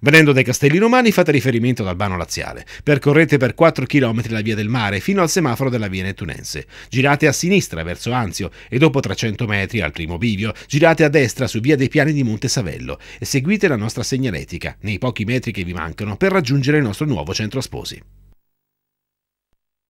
Venendo dai Castelli Romani fate riferimento ad Albano Laziale. Percorrete per 4 km la via del mare fino al semaforo della via Nettunense. Girate a sinistra verso Anzio e dopo 300 metri al primo bivio girate a destra su via dei Piani di Monte Savello e seguite la nostra segnaletica nei pochi metri che vi mancano per raggiungere il nostro nuovo centro sposi.